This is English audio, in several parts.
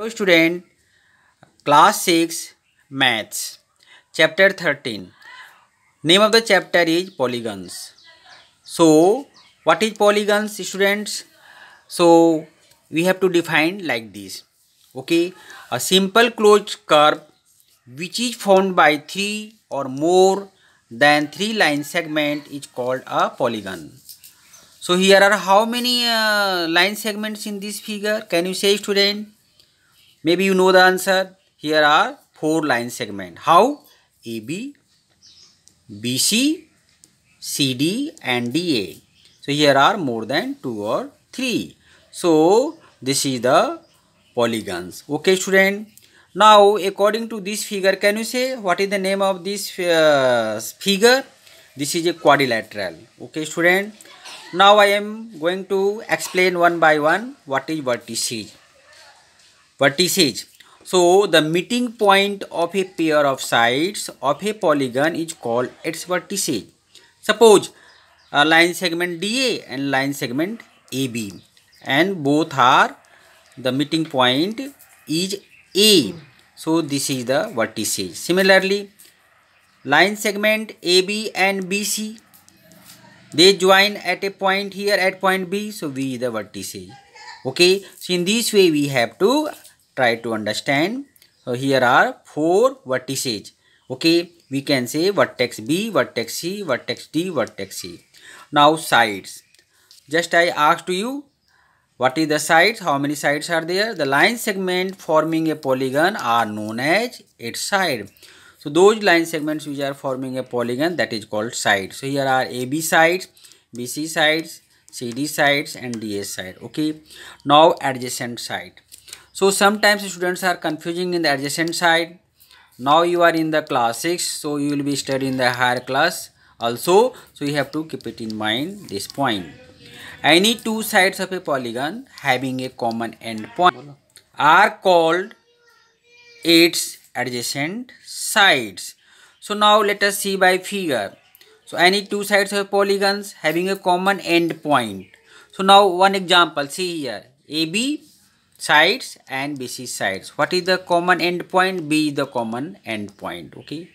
Hello student, class 6 maths, chapter 13. Name of the chapter is polygons. So, what is polygons students? So, we have to define like this. Okay, a simple closed curve which is formed by three or more than three line segment is called a polygon. So, here are how many uh, line segments in this figure? Can you say student? Maybe you know the answer. Here are four line segment. How? AB, BC, CD and DA. So here are more than two or three. So this is the polygons. Okay student. Now according to this figure can you say what is the name of this uh, figure? This is a quadrilateral. Okay student. Now I am going to explain one by one what is vertices vertices. So the meeting point of a pair of sides of a polygon is called its vertices. Suppose a uh, line segment DA and line segment AB and both are the meeting point is A. So this is the vertices. Similarly, line segment AB and BC they join at a point here at point B so V is the vertices. Okay, so in this way we have to try to understand so here are four vertices okay we can say vertex b vertex c vertex d vertex c now sides just i asked you what is the sides how many sides are there the line segment forming a polygon are known as its side so those line segments which are forming a polygon that is called side so here are ab sides bc sides cd sides and ds side okay now adjacent side so sometimes students are confusing in the adjacent side. Now you are in the class 6, so you will be studying the higher class also. So you have to keep it in mind this point. Any two sides of a polygon having a common endpoint are called its adjacent sides. So now let us see by figure. So any two sides of polygons having a common endpoint. So now one example see here AB sides and BC sides. What is the common endpoint? B is the common endpoint. Okay.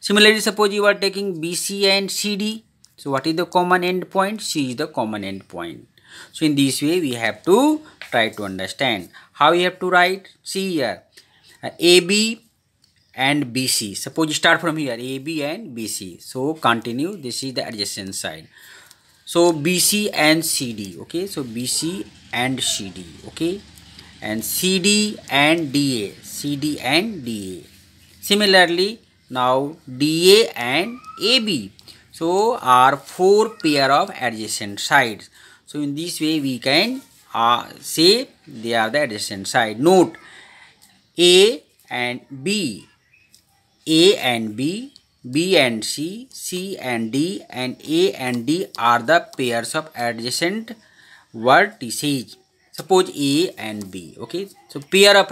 Similarly, suppose you are taking BC and CD. So what is the common endpoint? C is the common endpoint. So in this way, we have to try to understand how you have to write. See here, uh, AB and BC. Suppose you start from here, AB and BC. So continue. This is the adjacent side. So BC and CD. Okay. So BC and CD. Okay and CD and DA CD and DA similarly now DA and AB so are four pair of adjacent sides so in this way we can uh, say they are the adjacent side note A and B A and B B and C, C and D and A and D are the pairs of adjacent vertices suppose A and B okay so pair of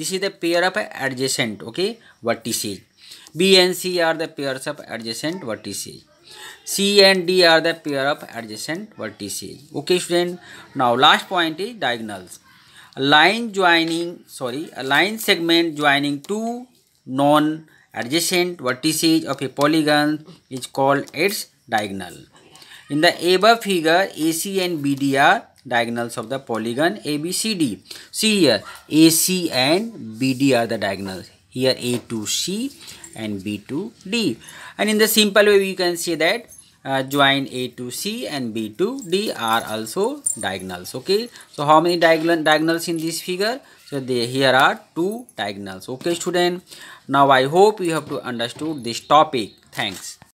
this is the pair of adjacent okay vertices B and C are the pairs of adjacent vertices C and D are the pair of adjacent vertices okay student now last point is diagonals a line joining sorry a line segment joining two non adjacent vertices of a polygon is called its diagonal in the above figure AC and BD are diagonals of the polygon ABCD. See here AC and BD are the diagonals. Here A to C and B to D. And in the simple way we can say that uh, join A to C and B to D are also diagonals. Okay. So how many diagonal diagonals in this figure? So they, here are two diagonals. Okay student. Now I hope you have to understood this topic. Thanks.